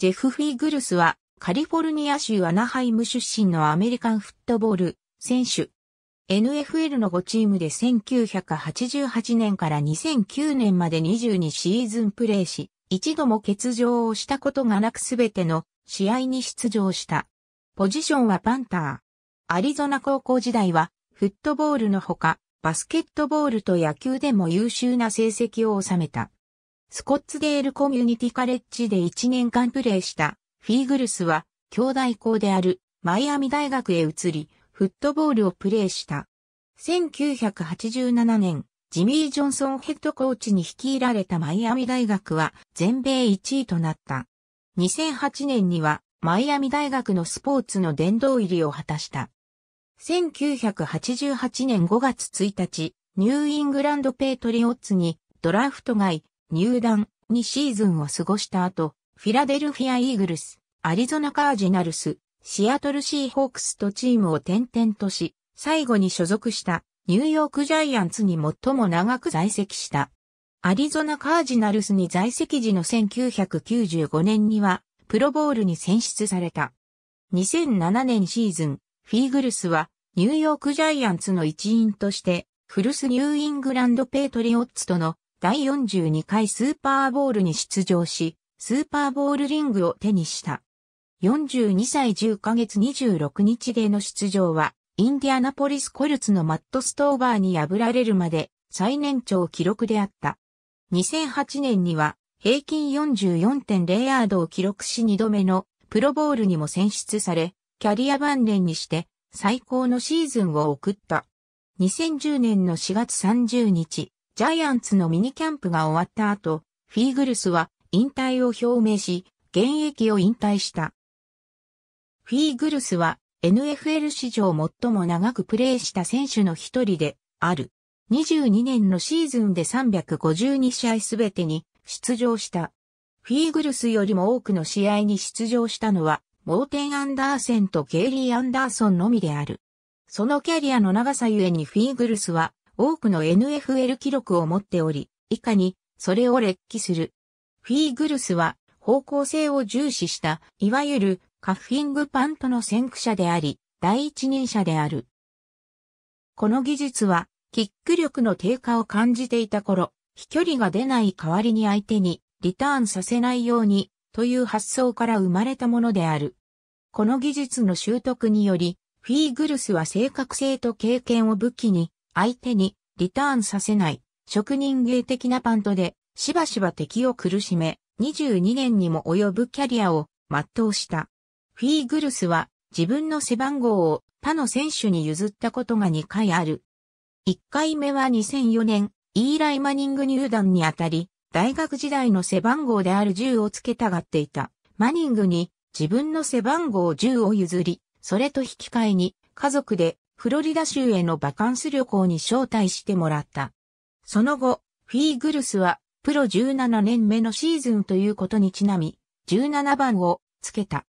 ジェフ・フィーグルスは、カリフォルニア州アナハイム出身のアメリカンフットボール選手。NFL の5チームで1988年から2009年まで22シーズンプレーし、一度も欠場をしたことがなくすべての試合に出場した。ポジションはパンター。アリゾナ高校時代は、フットボールのほか、バスケットボールと野球でも優秀な成績を収めた。スコッツデールコミュニティカレッジで1年間プレーしたフィーグルスは兄弟校であるマイアミ大学へ移りフットボールをプレーした。1987年、ジミー・ジョンソンヘッドコーチに率いられたマイアミ大学は全米1位となった。2008年にはマイアミ大学のスポーツの殿堂入りを果たした。1988年5月1日、ニューイングランド・ペイトリオッツにドラフト外入団2シーズンを過ごした後、フィラデルフィア・イーグルス、アリゾナ・カージナルス、シアトル・シーホークスとチームを転々とし、最後に所属したニューヨーク・ジャイアンツに最も長く在籍した。アリゾナ・カージナルスに在籍時の1995年には、プロボールに選出された。2007年シーズン、フィーグルスは、ニューヨーク・ジャイアンツの一員として、フルス・ニューイングランド・ペイトリオッツとの第42回スーパーボールに出場し、スーパーボールリングを手にした。42歳10ヶ月26日での出場は、インディアナポリスコルツのマット・ストーバーに破られるまで最年長記録であった。2008年には平均44.0ヤードを記録し2度目のプロボールにも選出され、キャリア晩年にして最高のシーズンを送った。2010年の4月30日、ジャイアンツのミニキャンプが終わった後、フィーグルスは引退を表明し、現役を引退した。フィーグルスは NFL 史上最も長くプレーした選手の一人である。22年のシーズンで352試合すべてに出場した。フィーグルスよりも多くの試合に出場したのは、モーテン・アンダーセンとケイリー・アンダーソンのみである。そのキャリアの長さゆえにフィーグルスは多くの NFL 記録を持っており、以下に、それを列記する。フィーグルスは、方向性を重視した、いわゆる、カッフィングパントの先駆者であり、第一人者である。この技術は、キック力の低下を感じていた頃、飛距離が出ない代わりに相手に、リターンさせないように、という発想から生まれたものである。この技術の習得により、フィーグルスは正確性と経験を武器に、相手にリターンさせない、職人芸的なパントで、しばしば敵を苦しめ、22年にも及ぶキャリアを全うした。フィーグルスは自分の背番号を他の選手に譲ったことが2回ある。1回目は2004年、イーライ・マニング入団にあたり、大学時代の背番号である10をつけたがっていた。マニングに自分の背番号10を譲り、それと引き換えに家族でフロリダ州へのバカンス旅行に招待してもらった。その後、フィーグルスはプロ17年目のシーズンということにちなみ、17番をつけた。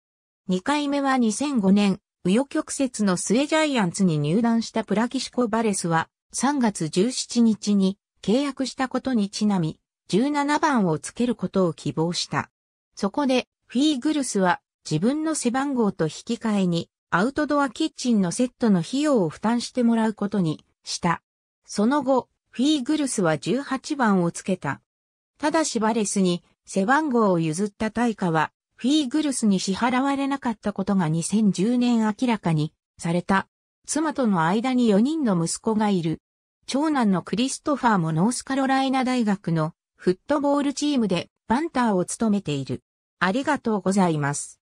2回目は2005年、右翼曲折の末ジャイアンツに入団したプラキシコ・バレスは3月17日に契約したことにちなみ、17番をつけることを希望した。そこで、フィーグルスは自分の背番号と引き換えにアウトドアキッチンのセットの費用を負担してもらうことにした。その後、フィーグルスは18番をつけた。ただしバレスに背番号を譲った対価は、フィーグルスに支払われなかったことが2010年明らかにされた。妻との間に4人の息子がいる。長男のクリストファーもノースカロライナ大学のフットボールチームでバンターを務めている。ありがとうございます。